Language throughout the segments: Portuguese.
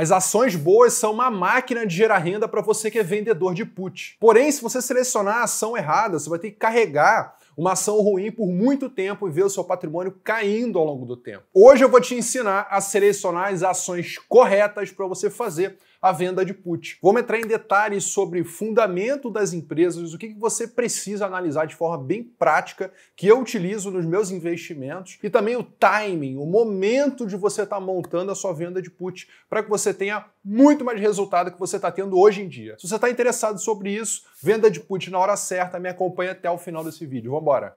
As ações boas são uma máquina de gerar renda para você que é vendedor de put. Porém, se você selecionar a ação errada, você vai ter que carregar uma ação ruim por muito tempo e ver o seu patrimônio caindo ao longo do tempo. Hoje eu vou te ensinar a selecionar as ações corretas para você fazer a venda de put. Vamos entrar em detalhes sobre fundamento das empresas, o que você precisa analisar de forma bem prática, que eu utilizo nos meus investimentos, e também o timing, o momento de você estar tá montando a sua venda de put, para que você tenha muito mais resultado que você está tendo hoje em dia. Se você está interessado sobre isso, venda de put na hora certa, me acompanha até o final desse vídeo. Vamos embora!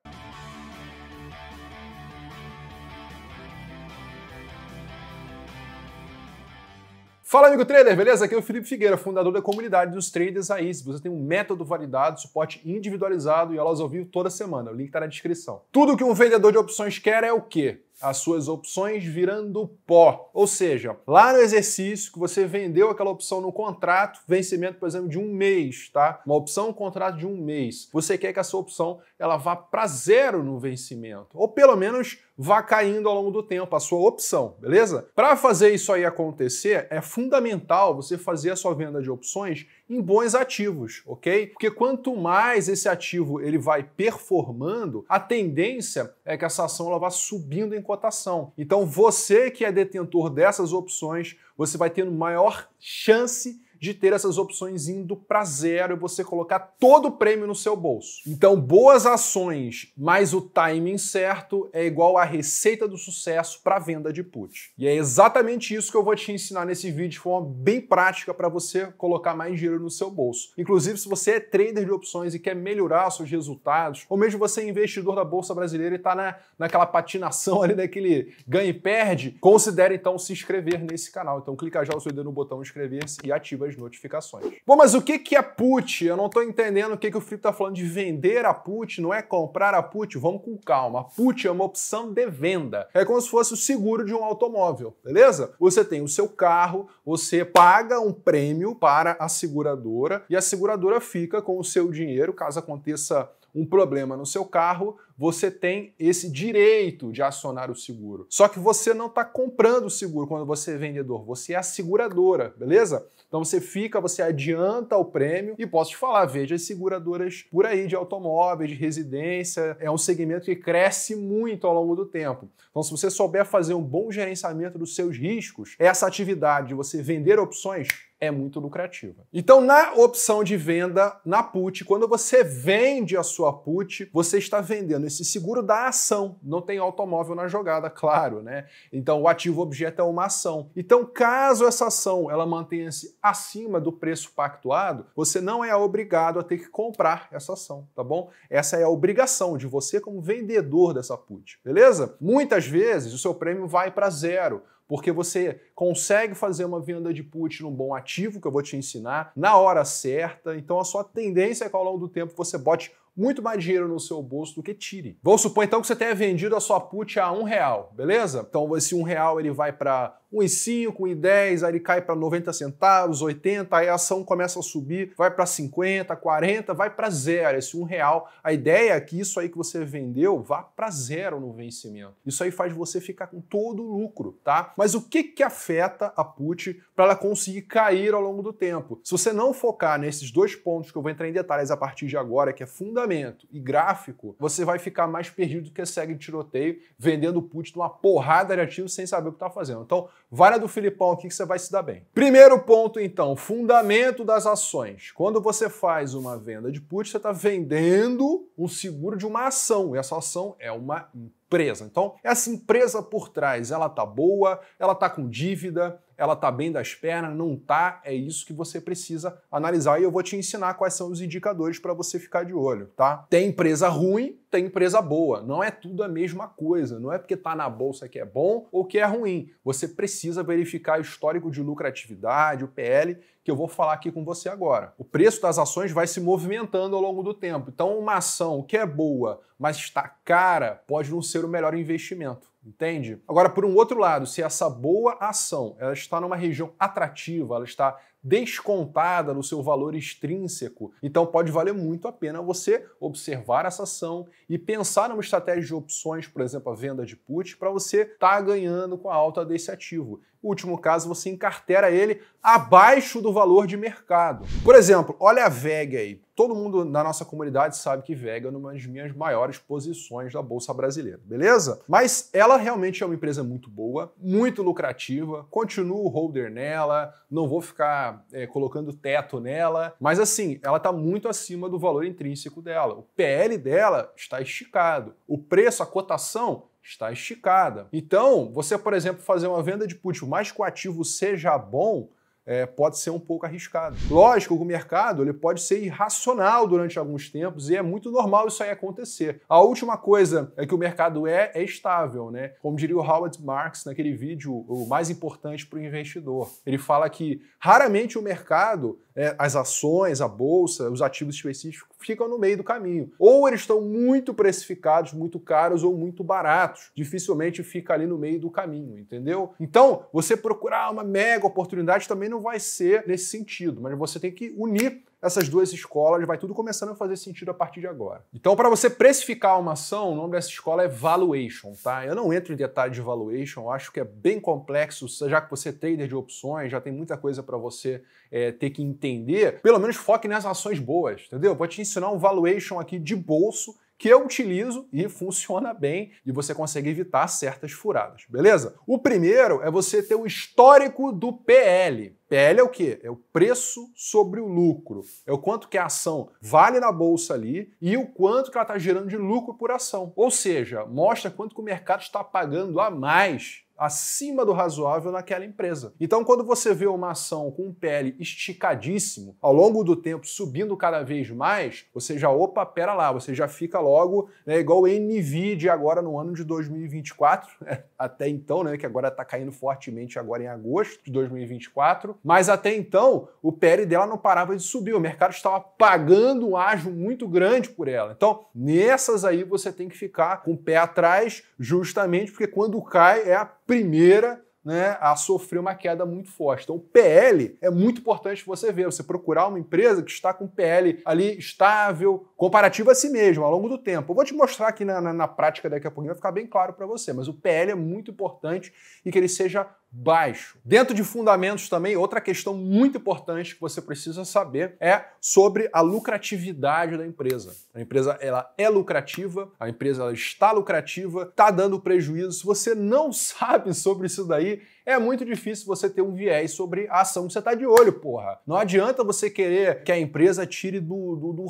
Fala, amigo trader, beleza? Aqui é o Felipe Figueira, fundador da comunidade dos traders aí. Se você tem um método validado, suporte individualizado e aulas ao vivo toda semana. O link está na descrição. Tudo que um vendedor de opções quer é o quê? as suas opções virando pó. Ou seja, lá no exercício que você vendeu aquela opção no contrato, vencimento, por exemplo, de um mês, tá? Uma opção, um contrato de um mês. Você quer que a sua opção ela vá para zero no vencimento, ou pelo menos vá caindo ao longo do tempo a sua opção, beleza? Para fazer isso aí acontecer, é fundamental você fazer a sua venda de opções em bons ativos, ok? Porque quanto mais esse ativo ele vai performando, a tendência é que essa ação ela vá subindo em cotação. Então, você que é detentor dessas opções, você vai ter maior chance de ter essas opções indo para zero e você colocar todo o prêmio no seu bolso. Então, boas ações mais o timing certo é igual à receita do sucesso para venda de put. E é exatamente isso que eu vou te ensinar nesse vídeo de forma bem prática para você colocar mais dinheiro no seu bolso. Inclusive, se você é trader de opções e quer melhorar seus resultados, ou mesmo você é investidor da Bolsa Brasileira e está na, naquela patinação ali daquele ganha e perde, considere então se inscrever nesse canal. Então clica já o seu dedo no botão inscrever-se e ativa notificações. Bom, mas o que, que é put? Eu não estou entendendo o que, que o Felipe está falando de vender a put, não é comprar a put? Vamos com calma. put é uma opção de venda. É como se fosse o seguro de um automóvel, beleza? Você tem o seu carro, você paga um prêmio para a seguradora e a seguradora fica com o seu dinheiro caso aconteça um problema no seu carro, você tem esse direito de acionar o seguro. Só que você não está comprando o seguro quando você é vendedor, você é a seguradora, beleza? Então você fica, você adianta o prêmio e posso te falar, veja as seguradoras por aí de automóveis, de residência, é um segmento que cresce muito ao longo do tempo. Então se você souber fazer um bom gerenciamento dos seus riscos, essa atividade de você vender opções é muito lucrativa. Então, na opção de venda, na put, quando você vende a sua put, você está vendendo esse seguro da ação. Não tem automóvel na jogada, claro, né? Então o ativo objeto é uma ação. Então, caso essa ação ela mantenha-se acima do preço pactuado, você não é obrigado a ter que comprar essa ação, tá bom? Essa é a obrigação de você como vendedor dessa put, beleza? Muitas vezes o seu prêmio vai para zero porque você consegue fazer uma venda de put num bom ativo, que eu vou te ensinar, na hora certa. Então a sua tendência é que ao longo do tempo você bote muito mais dinheiro no seu bolso do que tire. Vamos supor então que você tenha vendido a sua put a um real, beleza? Então esse um real ele vai para 1,5, 1,10, aí ele cai para 90 centavos, 80, aí a ação começa a subir, vai para 50, 40, vai para zero, esse 1 real. A ideia é que isso aí que você vendeu vá para zero no vencimento. Isso aí faz você ficar com todo o lucro, tá? Mas o que que afeta a put para ela conseguir cair ao longo do tempo? Se você não focar nesses dois pontos que eu vou entrar em detalhes a partir de agora, que é fundamento e gráfico, você vai ficar mais perdido do que segue de tiroteio, vendendo put numa porrada de ativos sem saber o que está fazendo. Então, Vai na do Filipão aqui que você vai se dar bem. Primeiro ponto, então, fundamento das ações. Quando você faz uma venda de put, você está vendendo um seguro de uma ação. E essa ação é uma empresa empresa. Então, essa empresa por trás, ela tá boa, ela tá com dívida, ela tá bem das pernas, não tá? É isso que você precisa analisar e eu vou te ensinar quais são os indicadores para você ficar de olho, tá? Tem empresa ruim, tem empresa boa. Não é tudo a mesma coisa. Não é porque tá na bolsa que é bom ou que é ruim. Você precisa verificar o histórico de lucratividade, o PL que eu vou falar aqui com você agora. O preço das ações vai se movimentando ao longo do tempo. Então, uma ação que é boa, mas está cara, pode não ser o melhor investimento entende? Agora, por um outro lado, se essa boa ação ela está numa região atrativa, ela está descontada no seu valor extrínseco, então pode valer muito a pena você observar essa ação e pensar numa estratégia de opções, por exemplo, a venda de put, para você estar tá ganhando com a alta desse ativo. O último caso, você encartera ele abaixo do valor de mercado. Por exemplo, olha a VEG aí. Todo mundo na nossa comunidade sabe que VEGA é uma das minhas maiores posições da Bolsa Brasileira, beleza? Mas ela realmente é uma empresa muito boa, muito lucrativa, continuo holder nela, não vou ficar é, colocando teto nela, mas assim, ela está muito acima do valor intrínseco dela. O PL dela está esticado. O preço, a cotação, está esticada. Então, você, por exemplo, fazer uma venda de put, por mais que o ativo seja bom, é, pode ser um pouco arriscado. Lógico que o mercado ele pode ser irracional durante alguns tempos e é muito normal isso aí acontecer. A última coisa é que o mercado é, é estável, né? Como diria o Howard Marks naquele vídeo, o mais importante para o investidor. Ele fala que raramente o mercado é, as ações, a bolsa, os ativos específicos ficam no meio do caminho. Ou eles estão muito precificados, muito caros ou muito baratos. Dificilmente fica ali no meio do caminho, entendeu? Então, você procurar uma mega oportunidade também não vai ser nesse sentido, mas você tem que unir essas duas escolas, vai tudo começando a fazer sentido a partir de agora. Então, para você precificar uma ação, o nome dessa escola é valuation, tá? Eu não entro em detalhes de valuation, acho que é bem complexo, já que você é trader de opções, já tem muita coisa para você é, ter que entender. Pelo menos foque nas ações boas, entendeu? Vou te ensinar um valuation aqui de bolso que eu utilizo e funciona bem e você consegue evitar certas furadas, beleza? O primeiro é você ter o histórico do PL. PL é o quê? É o preço sobre o lucro. É o quanto que a ação vale na bolsa ali e o quanto que ela está gerando de lucro por ação. Ou seja, mostra quanto que o mercado está pagando a mais acima do razoável naquela empresa. Então, quando você vê uma ação com um PL esticadíssimo, ao longo do tempo subindo cada vez mais, você já, opa, pera lá, você já fica logo né, igual o NVIDIA agora no ano de 2024, né? até então, né, que agora está caindo fortemente agora em agosto de 2024, mas até então o PL dela não parava de subir, o mercado estava pagando um ágio muito grande por ela. Então, nessas aí você tem que ficar com o pé atrás, justamente porque quando cai é a primeira né, a sofrer uma queda muito forte. Então, o PL é muito importante você ver, você procurar uma empresa que está com PL ali estável, comparativo a si mesmo, ao longo do tempo. Eu vou te mostrar aqui na, na, na prática daqui a pouquinho, vai ficar bem claro para você, mas o PL é muito importante e que ele seja baixo. Dentro de fundamentos também, outra questão muito importante que você precisa saber é sobre a lucratividade da empresa. A empresa ela é lucrativa, a empresa ela está lucrativa, está dando prejuízo. Se você não sabe sobre isso daí, é muito difícil você ter um viés sobre a ação que você está de olho, porra. Não adianta você querer que a empresa tire do, do, do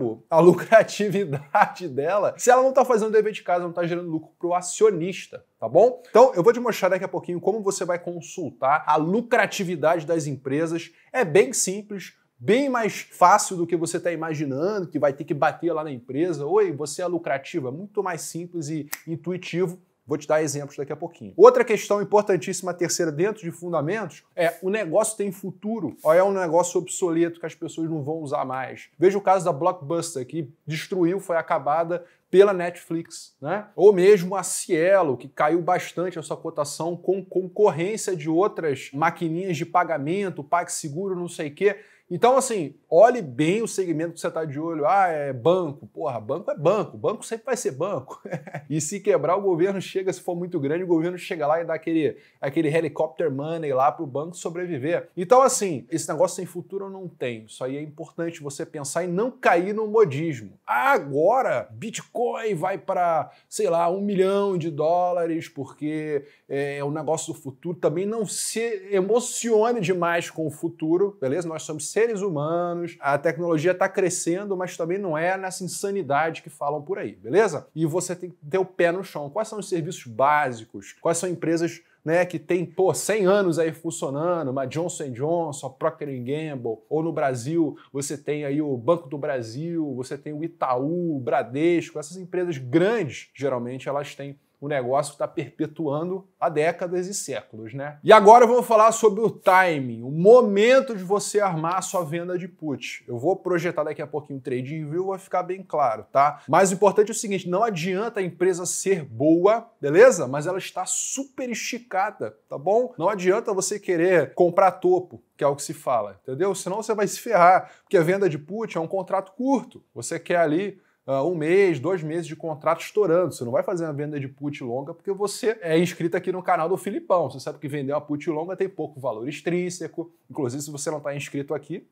Tipo, a lucratividade dela se ela não está fazendo dever de casa, não está gerando lucro para o acionista, tá bom? Então eu vou te mostrar daqui a pouquinho como você vai consultar a lucratividade das empresas. É bem simples, bem mais fácil do que você está imaginando, que vai ter que bater lá na empresa. Oi, você é lucrativa, é muito mais simples e intuitivo. Vou te dar exemplos daqui a pouquinho. Outra questão importantíssima, terceira, dentro de fundamentos, é o negócio tem futuro ou é um negócio obsoleto que as pessoas não vão usar mais? Veja o caso da Blockbuster, que destruiu, foi acabada pela Netflix, né? Ou mesmo a Cielo, que caiu bastante a sua cotação com concorrência de outras maquininhas de pagamento, PagSeguro, não sei o quê. Então, assim, olhe bem o segmento que você está de olho. Ah, é banco. Porra, banco é banco. Banco sempre vai ser banco. e se quebrar, o governo chega, se for muito grande, o governo chega lá e dá aquele, aquele helicóptero money lá para o banco sobreviver. Então, assim, esse negócio sem futuro não tem. Isso aí é importante você pensar e não cair no modismo. Ah, agora, Bitcoin vai para, sei lá, um milhão de dólares porque é, é um negócio do futuro. Também não se emocione demais com o futuro, beleza? Nós somos seres humanos, a tecnologia está crescendo, mas também não é nessa insanidade que falam por aí, beleza? E você tem que ter o pé no chão. Quais são os serviços básicos? Quais são empresas né, que tem, pô, 100 anos aí funcionando, uma Johnson Johnson, a Procter Gamble, ou no Brasil você tem aí o Banco do Brasil, você tem o Itaú, o Bradesco, essas empresas grandes, geralmente elas têm o negócio está perpetuando há décadas e séculos, né? E agora vamos falar sobre o timing, o momento de você armar a sua venda de put. Eu vou projetar daqui a pouquinho o trading view, vai ficar bem claro, tá? Mas o importante é o seguinte, não adianta a empresa ser boa, beleza? Mas ela está super esticada, tá bom? Não adianta você querer comprar topo, que é o que se fala, entendeu? Senão você vai se ferrar, porque a venda de put é um contrato curto. Você quer ali uh, um mês, dois meses de contrato estourando. Você não vai fazer uma venda de put longa porque você é inscrito aqui no canal do Filipão. Você sabe que vender uma put longa tem pouco valor extrínseco. Inclusive, se você não está inscrito aqui,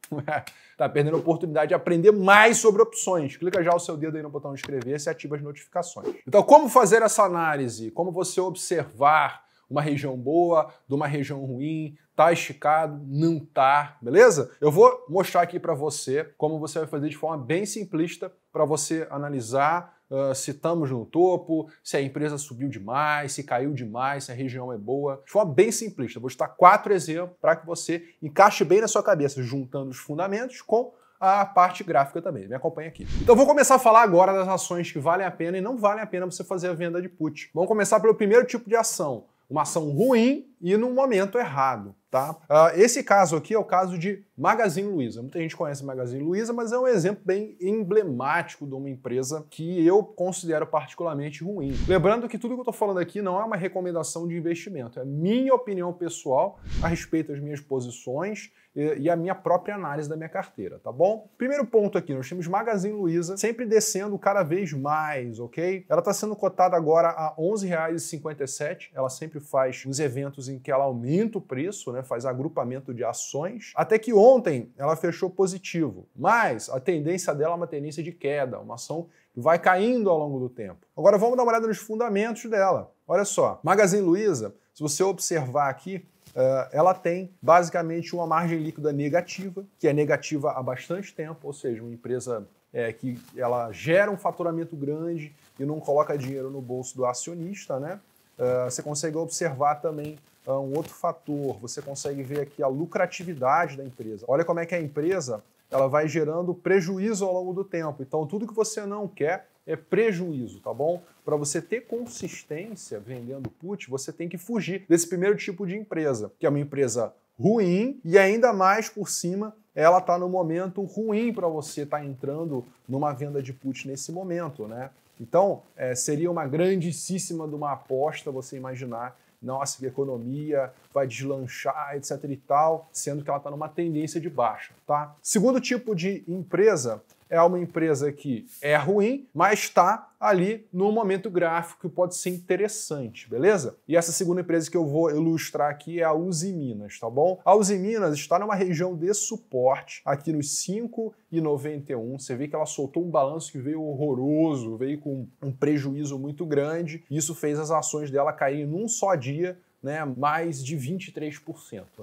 está perdendo a oportunidade de aprender mais sobre opções. Clica já o seu dedo aí no botão inscrever-se e ativa as notificações. Então, como fazer essa análise? Como você observar uma região boa, de uma região ruim, Tá esticado? Não tá, beleza? Eu vou mostrar aqui para você como você vai fazer de forma bem simplista para você analisar Uh, se estamos no topo, se a empresa subiu demais, se caiu demais, se a região é boa. De forma bem simplista, vou estar quatro exemplos para que você encaixe bem na sua cabeça, juntando os fundamentos com a parte gráfica também. Me acompanha aqui. Então vou começar a falar agora das ações que valem a pena e não valem a pena você fazer a venda de put. Vamos começar pelo primeiro tipo de ação. Uma ação ruim e no momento errado. Tá? Uh, esse caso aqui é o caso de Magazine Luiza. Muita gente conhece Magazine Luiza, mas é um exemplo bem emblemático de uma empresa que eu considero particularmente ruim. Lembrando que tudo que eu estou falando aqui não é uma recomendação de investimento, é minha opinião pessoal a respeito das minhas posições e a minha própria análise da minha carteira, tá bom? Primeiro ponto aqui, nós temos Magazine Luiza sempre descendo cada vez mais, ok? Ela está sendo cotada agora a R$ 11,57, ela sempre faz uns eventos em que ela aumenta o preço, né? né, faz agrupamento de ações, até que ontem ela fechou positivo, mas a tendência dela é uma tendência de queda, uma ação que vai caindo ao longo do tempo. Agora vamos dar uma olhada nos fundamentos dela. Olha só, Magazine Luiza, se você observar aqui, eh, ela tem basicamente uma margem líquida negativa, que é negativa há bastante tempo, ou seja, uma empresa é, que ela gera um faturamento grande e não coloca dinheiro no bolso do acionista, né? Uh, você consegue observar também é um outro fator, você consegue ver aqui a lucratividade da empresa. Olha como é que a empresa ela vai gerando prejuízo ao longo do tempo. Então, tudo que você não quer é prejuízo, tá bom? Para você ter consistência vendendo put, você tem que fugir desse primeiro tipo de empresa, que é uma empresa ruim e ainda mais por cima ela está no momento ruim para você estar tá entrando numa venda de put nesse momento, né? Então, é, seria uma grandíssima de uma aposta você imaginar nossa, que a economia vai deslanchar, etc e tal, sendo que ela está numa tendência de baixa, tá? Segundo tipo de empresa é uma empresa que é ruim, mas está ali no momento gráfico que pode ser interessante, beleza? E essa segunda empresa que eu vou ilustrar aqui é a Uzi Minas, tá bom? A Uzi Minas está numa região de suporte aqui nos 5,91. Você vê que ela soltou um balanço que veio horroroso, veio com um prejuízo muito grande. Isso fez as ações dela caírem num só dia, né, mais de 23%,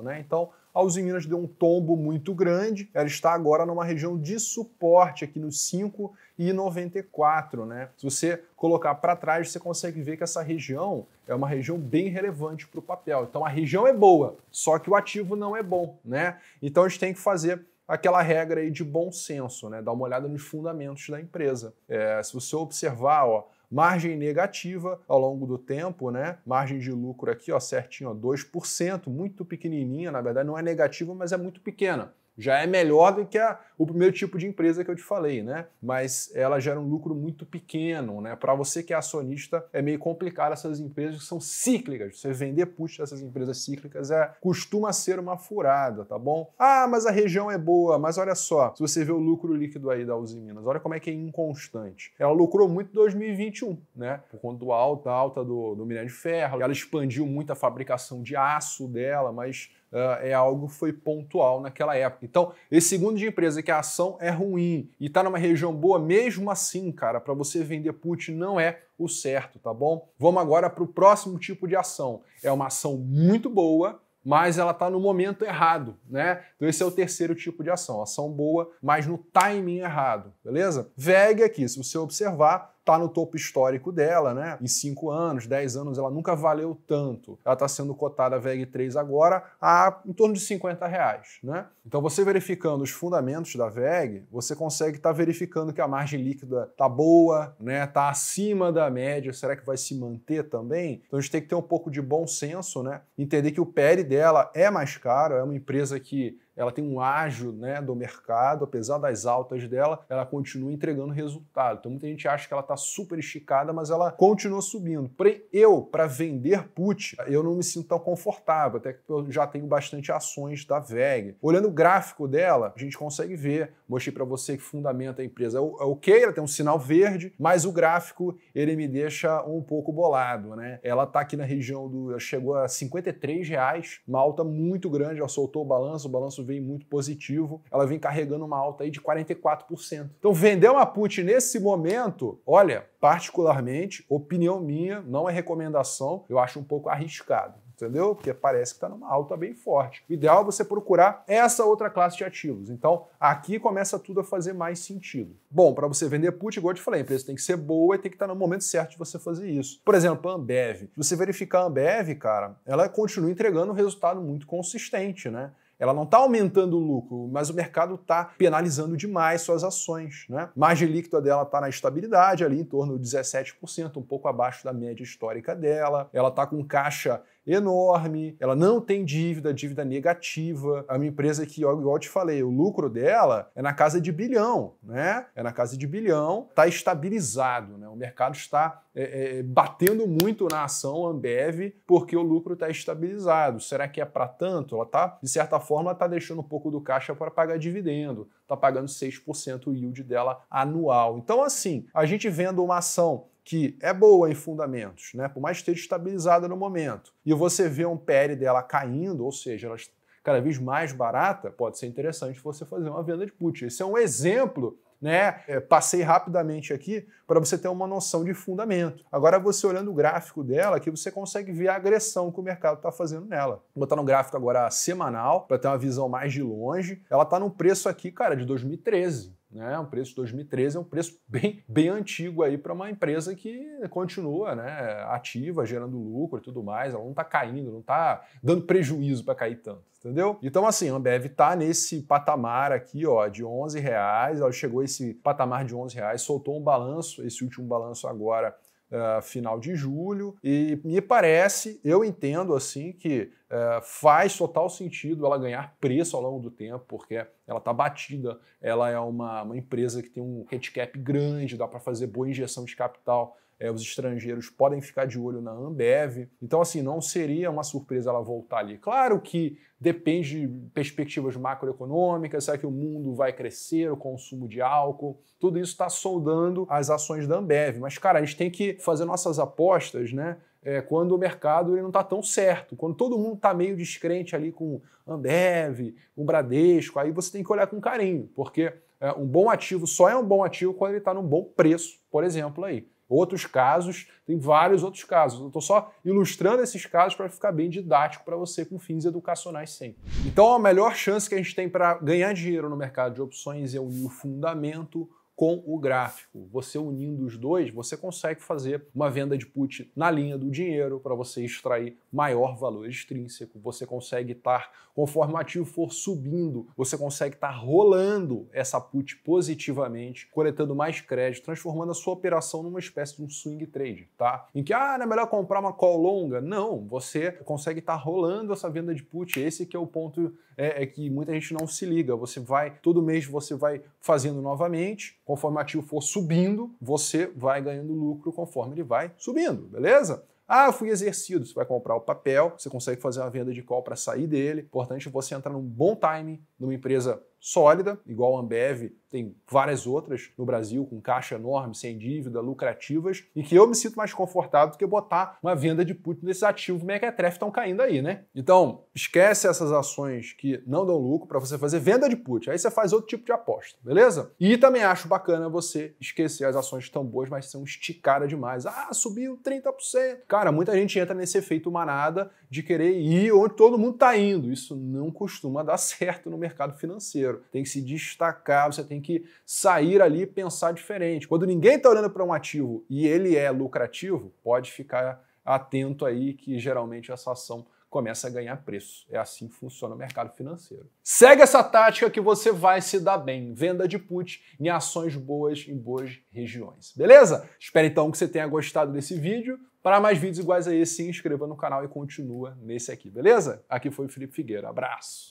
né? Então, a Uzi Minas deu um tombo muito grande, ela está agora numa região de suporte aqui nos 5,94, né? Se você colocar para trás, você consegue ver que essa região é uma região bem relevante para o papel. Então a região é boa, só que o ativo não é bom, né? Então a gente tem que fazer aquela regra aí de bom senso, né? Dar uma olhada nos fundamentos da empresa. É, se você observar, ó, margem negativa ao longo do tempo, né? Margem de lucro aqui, ó, certinho, ó, 2%, muito pequenininha, na verdade não é negativa, mas é muito pequena. Já é melhor do que a o primeiro tipo de empresa que eu te falei, né? Mas ela gera um lucro muito pequeno, né? Para você que é acionista, é meio complicado essas empresas que são cíclicas. Você vender puxa essas empresas cíclicas é costuma ser uma furada, tá bom? Ah, mas a região é boa, mas olha só, se você vê o lucro líquido aí da Uzi Minas, olha como é que é inconstante. Ela lucrou muito em 2021, né? Por conta do alta alta do, do minério de ferro, ela expandiu muito a fabricação de aço dela, mas uh, é algo que foi pontual naquela época. Então, esse segundo de empresa que a ação é ruim e tá numa região boa mesmo assim, cara, para você vender put não é o certo, tá bom? Vamos agora para o próximo tipo de ação. É uma ação muito boa, mas ela está no momento errado, né? Então esse é o terceiro tipo de ação, ação boa, mas no timing errado, beleza? VEG aqui, se você observar, está no topo histórico dela, né? Em 5 anos, 10 anos, ela nunca valeu tanto. Ela está sendo cotada a VEG 3 agora a em torno de 50 reais, né? Então, você verificando os fundamentos da VEG, você consegue estar tá verificando que a margem líquida tá boa, né? Tá acima da média, será que vai se manter também? Então, a gente tem que ter um pouco de bom senso, né? Entender que o PL dela é mais caro, é uma empresa que ela tem um ágio né, do mercado, apesar das altas dela, ela continua entregando resultado. Então muita gente acha que ela está super esticada, mas ela continua subindo. Eu, para vender put, eu não me sinto tão confortável, até que eu já tenho bastante ações da VEG. Olhando o gráfico dela, a gente consegue ver, mostrei para você que fundamenta a empresa é ok, ela tem um sinal verde, mas o gráfico ele me deixa um pouco bolado. Né? Ela está aqui na região do. chegou a 53 reais, uma alta muito grande, ela soltou o balanço, o balanço vem muito positivo. Ela vem carregando uma alta aí de 44%. Então, vender uma put nesse momento, olha, particularmente, opinião minha, não é recomendação, eu acho um pouco arriscado entendeu? Porque parece que está numa alta bem forte. O ideal é você procurar essa outra classe de ativos. Então, aqui começa tudo a fazer mais sentido. Bom, para você vender put, igual eu te falei, a empresa tem que ser boa e tem que estar tá no momento certo de você fazer isso. Por exemplo, a Ambev. Se você verificar a Ambev, cara, ela continua entregando um resultado muito consistente, né? Ela não está aumentando o lucro, mas o mercado está penalizando demais suas ações. Né? Margem líquida dela está na estabilidade, ali em torno de 17%, um pouco abaixo da média histórica dela. Ela está com caixa enorme, ela não tem dívida, dívida negativa. É uma empresa que, igual eu te falei, o lucro dela é na casa de bilhão, né? É na casa de bilhão, está estabilizado, né? O mercado está é, é, é, batendo muito na ação Ambev porque o lucro está estabilizado. Será que é para tanto? Ela tá, de certa forma, tá deixando um pouco do caixa para pagar dividendo, está pagando 6% o yield dela anual. Então, assim, a gente vendo uma ação que é boa em fundamentos, né? por mais que esteja estabilizada no momento, e você vê um PL dela caindo, ou seja, ela cada vez mais barata, pode ser interessante você fazer uma venda de put. Esse é um exemplo né? É, passei rapidamente aqui para você ter uma noção de fundamento. Agora, você olhando o gráfico dela, que você consegue ver a agressão que o mercado está fazendo nela. Vou botar no gráfico agora semanal para ter uma visão mais de longe. Ela está num preço aqui, cara, de 2013 né? Um preço de 2013 é um preço bem, bem antigo aí para uma empresa que continua, né, ativa, gerando lucro e tudo mais. Ela não está caindo, não está dando prejuízo para cair tanto, entendeu? Então assim, a Ambev está nesse patamar aqui, ó, de 11 reais. Ela chegou a esse patamar de 11 reais, soltou um balanço, esse último balanço agora é, final de julho, e me parece, eu entendo assim, que é, faz total sentido ela ganhar preço ao longo do tempo, porque ela está batida, ela é uma, uma empresa que tem um handicap grande, dá para fazer boa injeção de capital é, os estrangeiros podem ficar de olho na Ambev. Então, assim, não seria uma surpresa ela voltar ali. Claro que depende de perspectivas macroeconômicas, será que o mundo vai crescer, o consumo de álcool, tudo isso está soldando as ações da Ambev. Mas, cara, a gente tem que fazer nossas apostas, né? É, quando o mercado ele não está tão certo, quando todo mundo está meio descrente ali com Ambev, com Bradesco, aí você tem que olhar com carinho, porque é, um bom ativo só é um bom ativo quando ele está num bom preço, por exemplo, aí. Outros casos, tem vários outros casos. Eu estou só ilustrando esses casos para ficar bem didático para você com fins educacionais sempre. Então, a melhor chance que a gente tem para ganhar dinheiro no mercado de opções é unir o fundamento com o gráfico. Você unindo os dois, você consegue fazer uma venda de put na linha do dinheiro para você extrair maior valor extrínseco. Você consegue estar, conforme o ativo for subindo, você consegue estar rolando essa put positivamente, coletando mais crédito, transformando a sua operação numa espécie de um swing trade, tá? Em que, ah, não é melhor comprar uma call longa? Não, você consegue estar rolando essa venda de put. Esse que é o ponto é, é que muita gente não se liga. Você vai, todo mês você vai fazendo novamente, Conforme o ativo for subindo, você vai ganhando lucro conforme ele vai subindo, beleza? Ah, fui exercido. Você vai comprar o papel, você consegue fazer uma venda de call para sair dele. Importante você entrar num bom time, numa empresa sólida, igual a Ambev tem várias outras no Brasil com caixa enorme, sem dívida, lucrativas, e que eu me sinto mais confortável do que botar uma venda de put nesses ativos mequetrefe estão caindo aí, né? Então, esquece essas ações que não dão lucro para você fazer venda de put. Aí você faz outro tipo de aposta, beleza? E também acho bacana você esquecer as ações tão boas, mas são esticadas demais. Ah, subiu 30%. Cara, muita gente entra nesse efeito manada de querer ir onde todo mundo está indo. Isso não costuma dar certo no mercado financeiro. Tem que se destacar, você tem que que sair ali e pensar diferente. Quando ninguém está olhando para um ativo e ele é lucrativo, pode ficar atento aí que geralmente essa ação começa a ganhar preço. É assim que funciona o mercado financeiro. Segue essa tática que você vai se dar bem. Venda de put em ações boas em boas regiões. Beleza? Espero então que você tenha gostado desse vídeo. Para mais vídeos iguais a esse, se inscreva no canal e continua nesse aqui, beleza? Aqui foi o Felipe Figueira. Abraço!